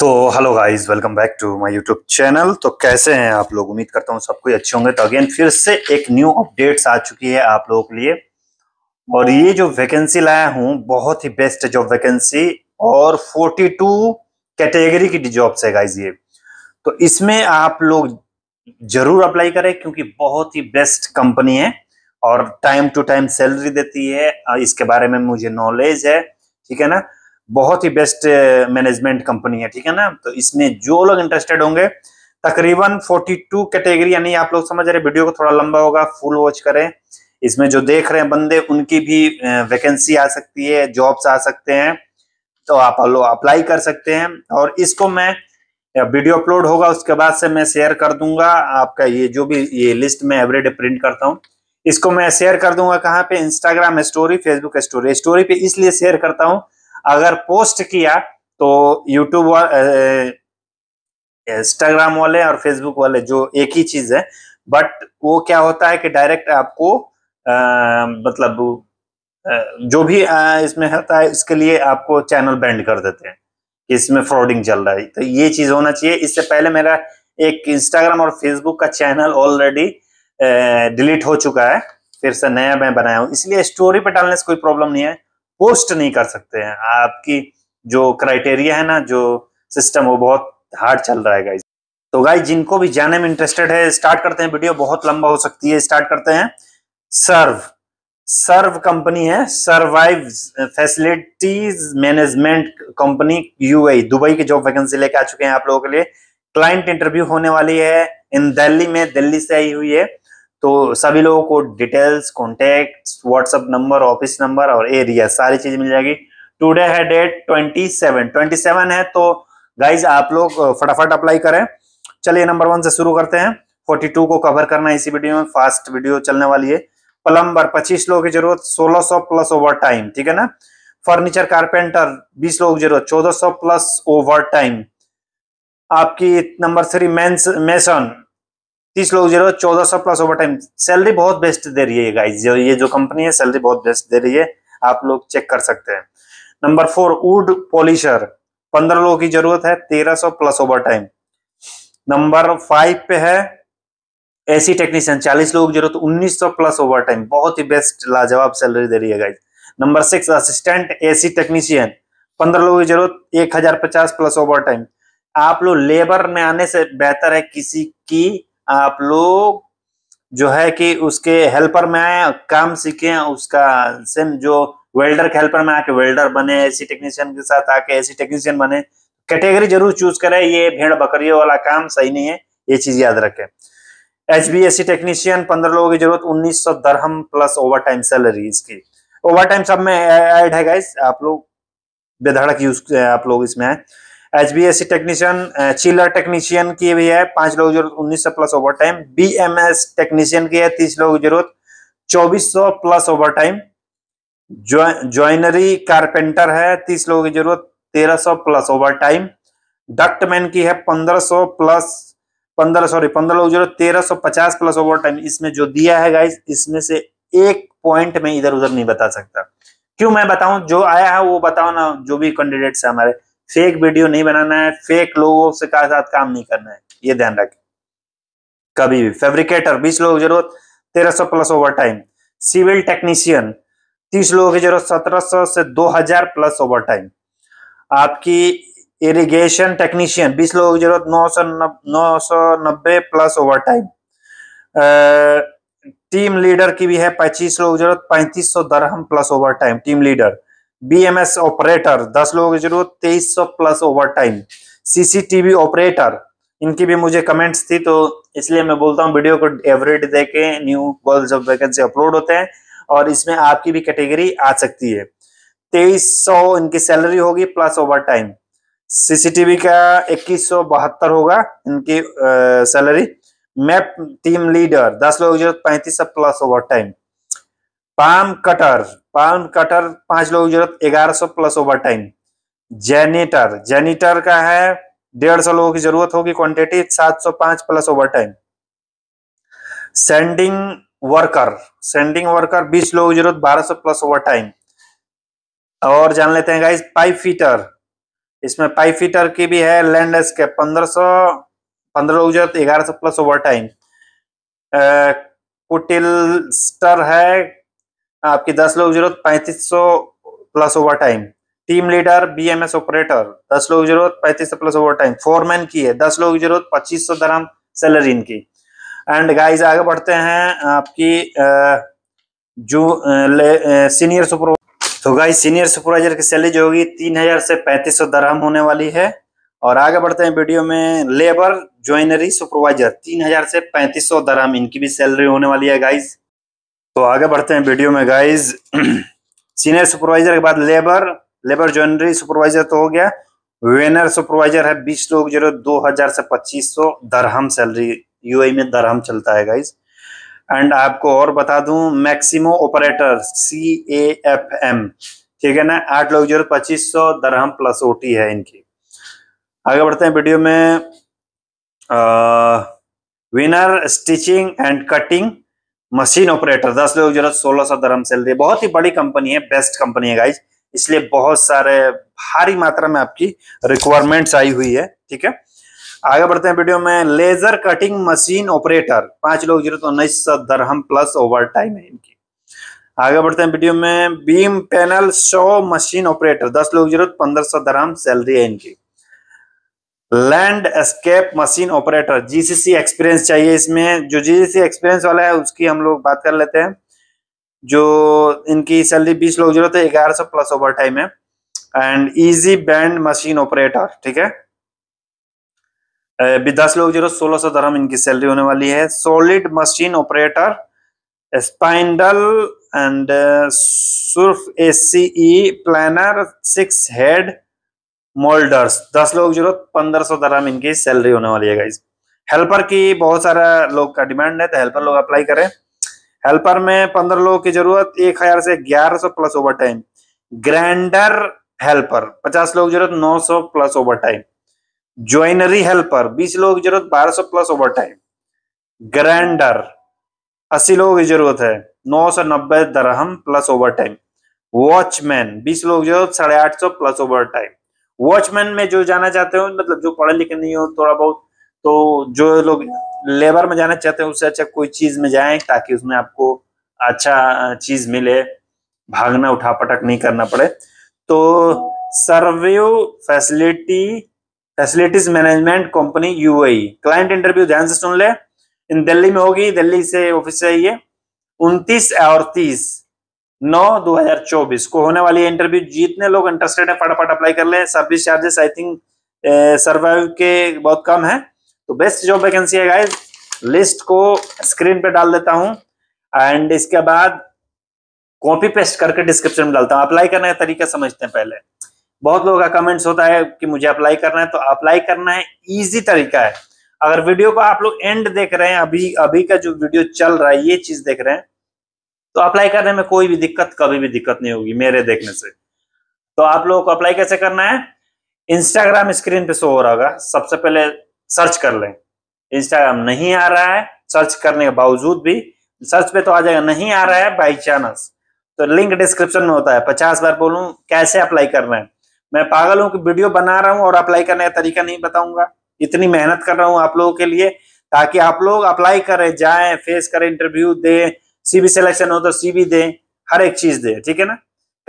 तो hello guys welcome back to my YouTube channel तो कैसे हैं आप लोग उम्मीद करता हूँ सब कोई अच्छे होंगे तो अगेन फिर से एक न्यू अपडेट्स आ चुकी है आप लोगों के लिए और ये जो वैकेंसी लाया हूँ बहुत ही बेस्ट जॉब वैकेंसी और 42 कैटेगरी की जॉब्स है गाइज ये तो इसमें आप लोग जरूर अप्लाई करें क्योंकि बहुत ही बेस्ट कंपनी है और टाइम टू टाइम सैलरी देती है इसके बारे में मुझे नॉलेज है ठीक है ना बहुत ही बेस्ट मैनेजमेंट कंपनी है ठीक है ना तो इसमें जो लोग इंटरेस्टेड होंगे तकरीबन 42 कैटेगरी यानी आप लोग समझ रहे वीडियो को थोड़ा लंबा होगा फुल वॉच करें इसमें जो देख रहे हैं बंदे उनकी भी वैकेंसी uh, आ सकती है जॉब्स आ सकते हैं तो आप लोग अप्लाई कर सकते हैं और इसको मैं वीडियो uh, अपलोड होगा उसके बाद से मैं शेयर कर दूंगा आपका ये जो भी ये लिस्ट में एवरीडे प्रिंट करता हूँ इसको मैं शेयर कर दूंगा कहाँ पे Instagram story Facebook story story पे इसलिए शेयर करता हूँ अगर पोस्ट किया तो यूट्यूब इंस्टाग्राम वाले और फेसबुक वाले जो एक ही चीज है बट वो क्या होता है कि डायरेक्ट आपको आ, मतलब आ, जो भी आ, इसमें होता है उसके लिए आपको चैनल बैंड कर देते हैं कि इसमें फ्रॉडिंग चल रहा है तो ये चीज होना चाहिए इससे पहले मेरा एक इंस्टाग्राम और फेसबुक का चैनल ऑलरेडी डिलीट हो चुका है फिर से नया मैं बनाया हूँ इसलिए स्टोरी पर डालने से कोई प्रॉब्लम नहीं है पोस्ट नहीं कर सकते हैं आपकी जो क्राइटेरिया है ना जो सिस्टम वो बहुत हार्ड चल रहा है गाइज तो गाइज जिनको भी जाने में इंटरेस्टेड है स्टार्ट करते हैं वीडियो बहुत लंबा हो सकती है स्टार्ट करते हैं सर्व सर्व कंपनी है survive facilities management company UAE Dubai की जॉब वैकेंसी लेके आ चुके हैं आप लोगों के लिए क्लाइंट इंटरव्यू होने वाली है इन दिल्ली में दिल्ली से आई हुई है तो सभी लोगों को details contact WhatsApp number office number और एरिया सारी चीज मिल जाएगी टूडे है date twenty seven twenty seven है तो गाइज आप लोग फटाफट अप्लाई करें चलिए नंबर वन से शुरू करते हैं फोर्टी टू को कवर करना है इसी वीडियो में फास्ट वीडियो चलने वाली है प्लम्बर पच्चीस लोगों की जरूरत सोलह सौ प्लस ओवर टाइम ठीक है ना फर्नीचर कारपेंटर बीस लोगों की जरूरत चौदह सौ प्लस ओवर टाइम आपकी नंबर थ्री मेन्स मेसन तीस लोग जीरो चौदह सौ प्लस ओवर टाइम सैलरी बहुत बेस्ट दे रही है गाइस जो ये जो कंपनी है सैलरी बहुत बेस्ट दे रही है आप लोग चेक कर सकते हैं नंबर फोर वुड पॉलिशर पंद्रह लोगों की जरूरत है तेरह सौ plus over overtime number five पे है एसी टेक्नीशियन चालीस लोगों की जरूरत उन्नीस सौ प्लस ओवर टाइम बहुत ही बेस्ट लाजवाब सैलरी दे रही है guys number six assistant AC technician पंद्रह लोगों की जरूरत एक हजार पचास प्लस ओवर टाइम आप लोग लेबर में आने से बेहतर है किसी की आप लोग जो है कि उसके हेल्पर में आए काम सीखे उसका सेम जो वेल्डर के हेल्पर में आके वेल्डर बने एसी टेक्नीशियन के साथ आके एसी टेक्नीशियन बने कैटेगरी जरूर चूज करें ये भेड़ बकरियों वाला काम सही नहीं है ये चीज याद रखें H B S C technician पंद्रह लोगों की जरूरत उन्नीस सौ दरहम प्लस ओवर टाइम सैलरी इसकी ओवर टाइम सब में एड है गाइस आप लोग बेधड़क यूज आप लोग इसमें आए H B S C technician chiller technician की भी है पांच लोग जरूरत उन्नीस सौ plus over overtime B M S technician की है तीस लोग जरूरत चौबीस सौ plus over time joinery carpenter है तीस लोगों की जरूरत तेरह सौ प्लस ओवर टाइम डक्टमैन की है पंद्रह सौ प्लस पंद्रह सॉरी पंद्रह लोग जरूरत तेरह सौ पचास प्लस ओवर टाइम इसमें जो दिया है गाइज इसमें से एक पॉइंट में इधर उधर नहीं बता सकता क्यों मैं बताऊं जो आया है वो बताओ ना जो भी कैंडिडेट्स है हमारे फेक वीडियो नहीं बनाना है फेक लोगों से का साथ काम नहीं करना है ये ध्यान रखें कभी भी फेब्रिकेटर बीस लोगों की जरूरत तेरह सौ plus over overtime civil technician तीस लोगों की जरूरत सत्रह सौ से दो हजार प्लस ओवर टाइम आपकी इरिगेशन टेक्नीशियन बीस लोगों की जरूरत नौ सौ नौ सौ नब्बे plus over time team leader की भी है पच्चीस लोग जरूरत पैंतीस सौ दरहम plus over time team leader BMS operator दस लोगों की जरूरत तेईस सौ plus over overtime CCTV operator इनकी भी मुझे कमेंट्स थी तो इसलिए मैं बोलता हूँ वीडियो को एवरेज देके न्यू कॉल जब वैकेंसी अपलोड होते हैं और इसमें आपकी भी कैटेगरी आ सकती है तेईस सौ इनकी सैलरी होगी प्लस ओवर टाइम सीसीटीवी का इक्कीस सौ बहत्तर होगा इनकी सैलरी मैप टीम लीडर दस लोगों की जरूरत पैंतीस plus over time palm cutter palm cutter पांच लोगों की जरूरत ग्यारह सौ plus over time generator generator का है डेढ़ सौ लोगों की जरूरत होगी क्वांटिटी सात सौ पांच plus over time sanding worker sanding worker बीस लोगों की जरूरत बारह सौ प्लस ओवर टाइम और जान लेते हैं गाइस पाइप फिटर इसमें पाइप फिटर की भी है लैंडस्केप पंद्रह सौ पंद्रह लोग जरूरत ग्यारह सौ प्लस ओवर टाइम कुटिलस्टर है आपकी दस लोग जरूरत पैंतीस सौ plus over time team leader B M S operator दस लोग जरूरत पैंतीस सौ प्लस ओवर टाइम फोरमैन की है दस लोग जरूरत पच्चीस सौ दराम सैलरी इनकी एंड गाइज आगे बढ़ते हैं आपकी जो सीनियर सुपर तो गाइज सीनियर सुपरवाइजर की सैलरी जो होगी तीन हजार से पैंतीस सौ दरहम होने वाली है और आगे बढ़ते हैं वीडियो में लेबर ज्वाइनरी सुपरवाइजर तीन हजार से पैंतीस सौ दराम इनकी भी सैलरी होने वाली है गाइज तो आगे बढ़ते हैं वीडियो में गाइज सीनियर सुपरवाइजर के बाद लेबर लेबर ज्वेलरी सुपरवाइजर तो हो गया वेनर सुपरवाइजर है बीस लोग जीरो दो हजार से पच्चीस सौ दरहम सैलरी यूएई में दरहम चलता है गाइज एंड आपको और बता दूं maximo operator C A F M ठीक है ना आठ लोग जीरो पच्चीस सौ दरहम प्लस ओटी है इनकी आगे बढ़ते हैं वीडियो में आ, winner stitching and cutting machine operator दस लोग है सोलह सौ दरम सैलरी बहुत ही बड़ी कंपनी है बेस्ट कंपनी है गाइज इसलिए बहुत सारे भारी मात्रा में आपकी रिक्वायरमेंट्स आई हुई है ठीक है आगे बढ़ते हैं वीडियो में लेजर कटिंग मशीन ऑपरेटर पांच लोग तो उन्नीस सौ दरहम प्लस ओवर टाइम है इनकी आगे बढ़ते हैं वीडियो में beam panel saw machine operator दस लोग जीरो पंद्रह सौ दरहम सैलरी है इनकी landscape machine operator GCC experience चाहिए इसमें जो जीसीसी एक्सपीरियंस वाला है उसकी हम लोग बात कर लेते हैं जो इनकी सैलरी बीस लोग जरूरत है ग्यारह सौ प्लस ओवर टाइम है and easy band machine operator ठीक है दस लोग जीरो सोलह सौ धर्म इनकी सैलरी होने वाली है solid machine operator spindle and surface planer six head moulders दस लोग जरूरत पंद्रह सौ दराम इनकी सैलरी होने वाली है गाइज हेल्पर की बहुत सारा लोग का डिमांड है तो हेल्पर लोग अप्लाई करें हेल्पर में पंद्रह लोगों की जरूरत एक हजार से ग्यारह सौ plus over time grinder helper पचास लोग जरूरत नौ सौ plus over time joinery helper बीस लोग जरूरत बारह सौ प्लस ओवर टाइम ग्रैंडर अस्सी लोगों की जरूरत है नौ सौ नब्बे दरहम प्लस ओवर टाइम वॉचमैन बीस लोग जरूरत साढ़े आठ सौ प्लस ओवर टाइम वॉचमैन में जो जाना चाहते हो मतलब जो पढ़े लिखे नहीं हो थोड़ा बहुत तो जो लोग लेबर में जाना चाहते हैं उससे अच्छा कोई चीज में जाए ताकि उसमें आपको अच्छा चीज मिले भागना उठा पटक नहीं करना पड़े तो survey facility facilities management company UAE client interview ध्यान से सुन ले इन दिल्ली में होगी दिल्ली से ऑफिस है ये उनतीस और तीस नौ 2024 को होने वाली इंटरव्यू जितने लोग इंटरेस्टेड है फटाफट अप्लाई कर ले service charges I think survive के बहुत कम तो है तो बेस्ट जॉब वैकेंसी है गाइज लिस्ट को स्क्रीन पे डाल देता हूं एंड इसके बाद कॉपी पेस्ट करके डिस्क्रिप्शन में डालता हूँ अप्लाई करने का तरीका समझते हैं पहले बहुत लोगों का कमेंट्स होता है कि मुझे अप्लाई करना है तो अप्लाई करना है इजी तरीका है अगर वीडियो को आप लोग एंड देख रहे हैं अभी अभी का जो वीडियो चल रहा है ये चीज देख रहे हैं तो अप्लाई करने में कोई भी दिक्कत कभी भी दिक्कत नहीं होगी मेरे देखने से तो आप लोगों को अप्लाई कैसे करना है इंस्टाग्राम स्क्रीन पे शो हो रहा होगा सबसे पहले सर्च कर लें इंस्टाग्राम नहीं आ रहा है सर्च करने के बावजूद भी सर्च पे तो आ जाएगा नहीं आ रहा है बाई चांस तो लिंक डिस्क्रिप्शन में होता है पचास बार बोलूँ कैसे अप्लाई करना है मैं पागल हूँ कि वीडियो बना रहा हूँ और अप्लाई करने का तरीका नहीं बताऊंगा इतनी मेहनत कर रहा हूँ आप लोगों के लिए ताकि आप लोग अप्लाई करें जाएं फेस करें इंटरव्यू दें सीबी सिलेक्शन हो तो सीबी दे हर एक चीज दे ठीक है ना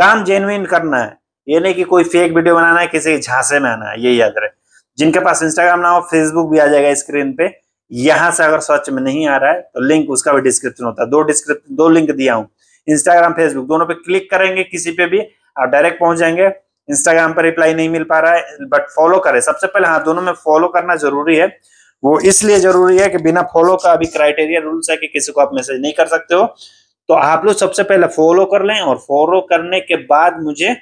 काम जेनुइन करना है ये नहीं कि कोई फेक वीडियो बनाना है किसी के झांसे में आना है ये याद रहे जिनके पास इंस्टाग्राम ना हो फेसबुक भी आ जाएगा स्क्रीन पे यहां से अगर सर्च में नहीं आ रहा है तो लिंक उसका भी डिस्क्रिप्शन होता है दो डिस्क्रिप्शन दो लिंक दिया हूँ इंस्टाग्राम फेसबुक दोनों पे क्लिक करेंगे किसी पे भी आप डायरेक्ट पहुंच जाएंगे इंस्टाग्राम पर रिप्लाई नहीं मिल पा रहा है बट फॉलो करें सबसे पहले हाँ दोनों में फॉलो करना जरूरी है वो इसलिए जरूरी है कि बिना फॉलो का अभी क्राइटेरिया रूल्स है कि किसी को आप मैसेज नहीं कर सकते हो तो आप लोग सबसे पहले फॉलो कर लें और फॉलो करने के बाद मुझे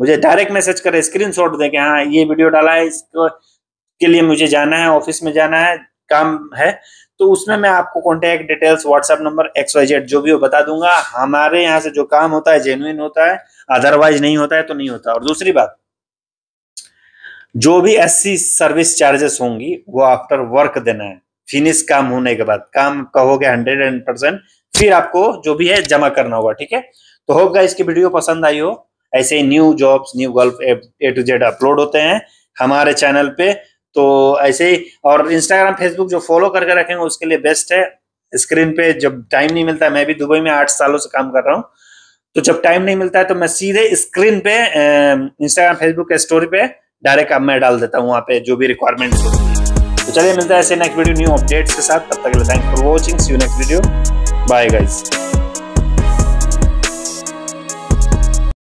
मुझे डायरेक्ट मैसेज करें स्क्रीन शॉट दें कि हाँ ये वीडियो डाला है इसको के लिए मुझे जाना है ऑफिस में जाना है काम है तो उसमें मैं आपको contact details WhatsApp number X Y Z जो भी हो बता दूंगा हमारे यहाँ से जो काम होता है जेनुइन होता है अदरवाइज नहीं होता है तो नहीं होता और दूसरी बात जो भी ऐसी सर्विस चार्जेस होंगी वो आफ्टर वर्क देना है फिनिश काम होने के बाद काम कहोगे हंड्रेड एंड परसेंट फिर आपको जो भी है जमा करना होगा ठीक है तो होप गाइस की वीडियो पसंद आई हो ऐसे ही new jobs new Gulf A to Z upload होते हैं हमारे चैनल पे तो ऐसे ही और इंस्टाग्राम फेसबुक जो फॉलो करके रखेंगे उसके लिए बेस्ट है स्क्रीन पे जब टाइम नहीं मिलता मैं भी दुबई में आठ सालों से काम कर रहा हूँ तो जब टाइम नहीं मिलता है तो मैं सीधे स्क्रीन पे इंस्टाग्राम फेसबुक के स्टोरी पे डायरेक्ट अब मैं डाल देता हूँ वहाँ पे जो भी रिक्वायरमेंट होती तो चलिए मिलता है ऐसे नेक्स्ट वीडियो न्यू अपडेट्स के साथ तब तक thank for watching see next video bye guys